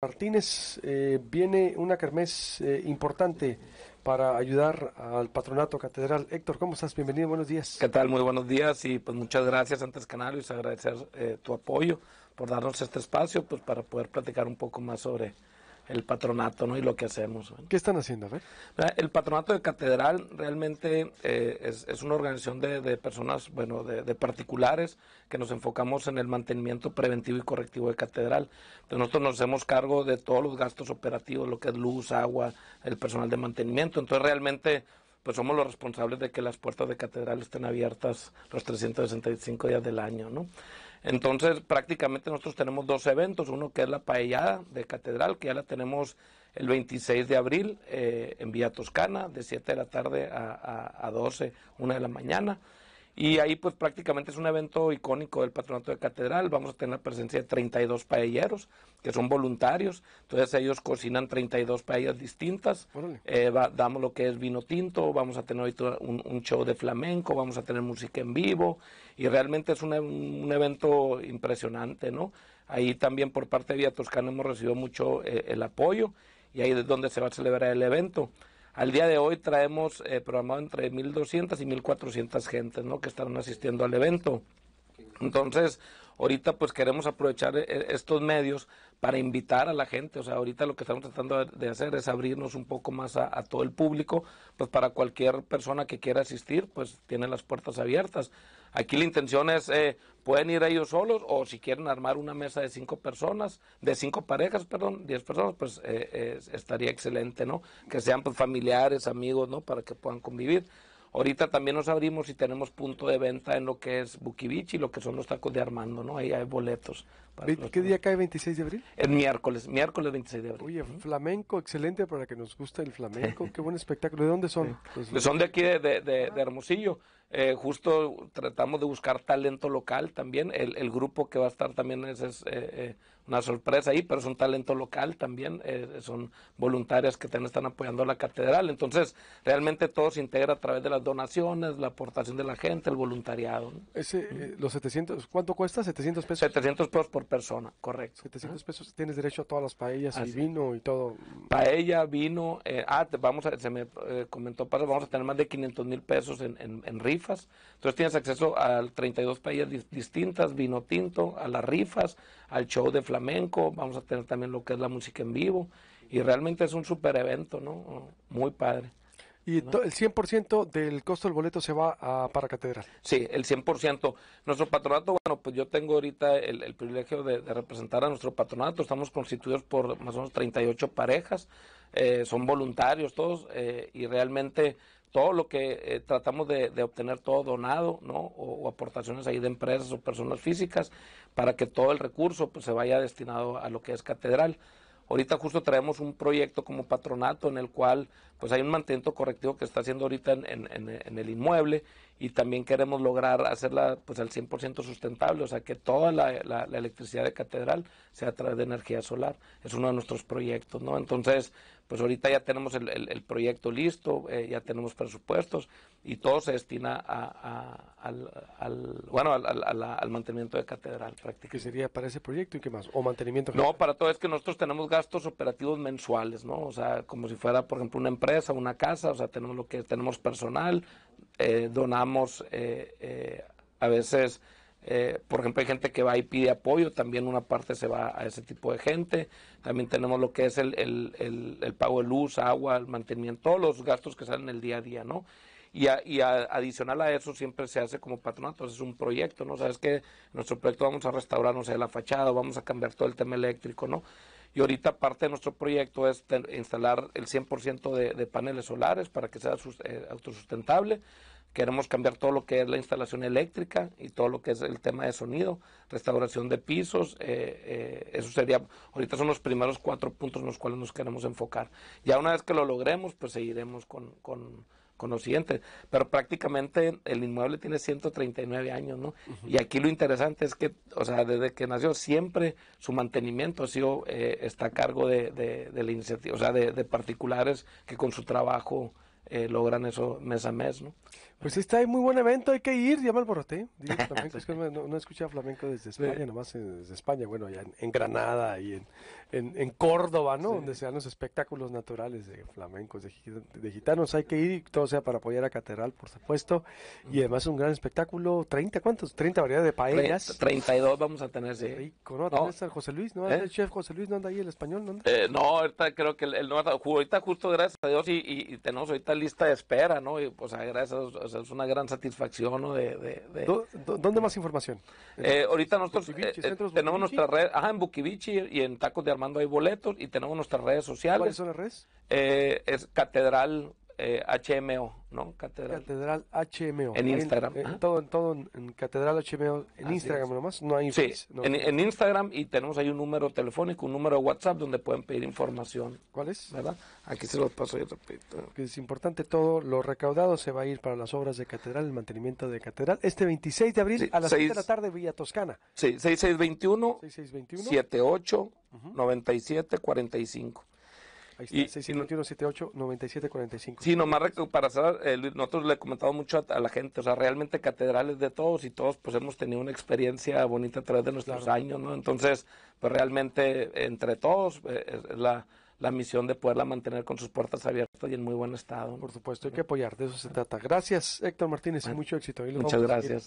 Martínez eh, viene una kermés eh, importante para ayudar al patronato catedral. Héctor, ¿cómo estás? Bienvenido, buenos días. ¿Qué tal? Muy buenos días y pues muchas gracias antes canarios agradecer eh, tu apoyo por darnos este espacio pues para poder platicar un poco más sobre el patronato ¿no? y lo que hacemos. ¿Qué están haciendo? El patronato de catedral realmente eh, es, una organización de, personas, bueno, de, particulares que nos enfocamos en el mantenimiento preventivo y correctivo de catedral. Entonces nosotros nos hacemos cargo de todos los gastos operativos, lo que es luz, agua, el personal de mantenimiento. Entonces realmente pues somos los responsables de que las puertas de catedral estén abiertas los 365 días del año, ¿no? Entonces, prácticamente nosotros tenemos dos eventos, uno que es la paellada de catedral, que ya la tenemos el 26 de abril eh, en Vía Toscana, de 7 de la tarde a, a 12, 1 de la mañana. Y ahí pues prácticamente es un evento icónico del patronato de catedral. Vamos a tener la presencia de 32 paelleros, que son voluntarios. Entonces ellos cocinan 32 paellas distintas. Eh, damos lo que es vino tinto, vamos a tener ahorita un, show de flamenco, vamos a tener música en vivo. Y realmente es un evento impresionante, ¿no? Ahí también por parte de Vía Toscana hemos recibido mucho eh, el apoyo y ahí es donde se va a celebrar el evento. Al día de hoy traemos eh, programado entre 1.200 y 1.400 gentes ¿no? que están asistiendo al evento. Entonces, ahorita pues queremos aprovechar eh, estos medios para invitar a la gente. O sea, ahorita lo que estamos tratando de hacer es abrirnos un poco más a, todo el público, pues para cualquier persona que quiera asistir, pues tiene las puertas abiertas. Aquí la intención es, eh, pueden ir ellos solos o si quieren armar una mesa de cinco personas, de cinco parejas, perdón, diez personas, pues eh, estaría excelente, ¿no? Que sean pues, familiares, amigos, ¿no? Para que puedan convivir. Ahorita también nos abrimos y tenemos punto de venta en lo que es y lo que son los tacos de Armando, ¿no? Ahí hay boletos. ¿Qué día cae 26 de abril? El miércoles, miércoles 26 de abril. Oye, flamenco, excelente para que nos guste el flamenco, qué buen espectáculo. ¿De dónde son? Pues pues son de aquí, de, Hermosillo. Eh, justo tratamos de buscar talento local también. El, grupo que va a estar también es, eh, eh, una sorpresa ahí, pero es un talento local también. son voluntarias que también están apoyando la catedral. Entonces, realmente todo se integra a través de las donaciones, la aportación de la gente, el voluntariado. Ese, los 700, ¿cuánto cuesta? ¿700 pesos? 700 pesos por persona, correcto. 700 ah. pesos, tienes derecho a todas las paellas y vino y todo. Paella, vino, eh, ah, vamos a, se me eh, comentó, vamos a tener más de 500 mil pesos en, rifas. Entonces tienes acceso a 32 paellas distintas, vino tinto, a las rifas, al show de flamenco, vamos a tener también lo que es la música en vivo. Y realmente es un super evento, ¿no? Muy padre. ¿Y el 100% del costo del boleto se va para Catedral? Sí, el 100%. Nuestro patronato, bueno, pues yo tengo ahorita el, privilegio de, representar a nuestro patronato. Estamos constituidos por más o menos 38 parejas. Eh, son voluntarios todos eh, y realmente todo lo que eh, tratamos de, obtener todo donado, ¿no? O, o, aportaciones ahí de empresas o personas físicas para que todo el recurso pues, se vaya destinado a lo que es catedral. Ahorita justo traemos un proyecto como patronato en el cual pues hay un mantenimiento correctivo que está haciendo ahorita en, el inmueble y también queremos lograr hacerla pues al 100% sustentable, o sea que toda la, electricidad de Catedral sea a través de energía solar. Es uno de nuestros proyectos, ¿no? Entonces, pues ahorita ya tenemos el, proyecto listo, eh, ya tenemos presupuestos y todo se destina al, bueno, al, mantenimiento de catedral prácticamente. ¿Qué sería para ese proyecto y qué más? ¿O mantenimiento? No, para todo es que nosotros tenemos gastos operativos mensuales, ¿no? O sea, como si fuera, por ejemplo, una empresa, una casa, o sea, tenemos lo que tenemos personal, eh, donamos eh, eh, a veces... por ejemplo, hay gente que va y pide apoyo, también una parte se va a ese tipo de gente. También tenemos lo que es el, el pago de luz, agua, el mantenimiento, todos los gastos que salen el día a día, ¿no? y, adicional a eso siempre se hace como patronato, es un proyecto, ¿no? Sabes que nuestro proyecto vamos a restaurar, no sé, la fachada, vamos a cambiar todo el tema eléctrico, ¿no? Y ahorita parte de nuestro proyecto es instalar el 100% de, de, paneles solares para que sea eh, autosustentable. Queremos cambiar todo lo que es la instalación eléctrica y todo lo que es el tema de sonido, restauración de pisos. Eh, eh, eso sería, ahorita son los primeros cuatro puntos en los cuales nos queremos enfocar. Ya una vez que lo logremos, pues seguiremos con con los siguientes. Pero prácticamente el inmueble tiene 139 años, ¿no? Y aquí lo interesante es que, o sea, desde que nació siempre su mantenimiento ha sido, eh, está a cargo de, de, de, la iniciativa, o sea, de, particulares que con su trabajo... Eh, logran eso mes a mes, ¿no? Pues está está muy buen evento, hay que ir, llama al borrote, Flamenco, es que no, no, escuché flamenco desde España, nomás desde España, bueno, ya en Granada y en, en, Córdoba, ¿no? Donde se dan los espectáculos naturales de flamencos, de, gitanos. Hay que ir, todo sea para apoyar a Catedral, por supuesto. Y además un gran espectáculo. ¿30 cuántos? ¿30 variedades de paellas? 32 vamos a tener, sí. Rico, José Luis, ¿no? ¿Eh? El chef José Luis, ¿no anda ahí el español? No, eh, no ahorita creo que él no Ahorita justo, gracias a Dios, y, tenemos ahorita lista de espera, ¿no? Y, o sea, es una gran satisfacción, ¿no? ¿Dónde más información? Eh, ahorita nosotros tenemos nuestra red, en y en Tacos de mando ahí boletos y tenemos nuestras redes sociales. ¿Cuáles son las redes? Eh, es Catedral HMO. Eh, ¿no? Catedral. HMO. En Instagram. En, eh, todo, en todo en, Catedral HMO, en Instagram nomás, no hay. En, Instagram y tenemos ahí un número telefónico, un número WhatsApp donde pueden pedir información. ¿Cuál es? ¿Verdad? Aquí se los paso yo repito. Que es importante todo, lo recaudado se va a ir para las obras de Catedral, el mantenimiento de Catedral, este 26 de abril a las 6 de la tarde, Villa Toscana. Sí, 6621. noventa 78. 45 Ahí está, 651-78-9745. Sí, nomás para nosotros le comentado mucho a, la gente, o sea, realmente catedrales de todos y todos, pues hemos tenido una experiencia bonita a través de nuestros años, ¿no? Entonces, pues realmente entre todos eh, la la misión de poderla mantener con sus puertas abiertas y en muy buen estado. Por supuesto, hay que apoyar, de eso se trata. Gracias, Héctor Martínez, mucho éxito. Muchas gracias.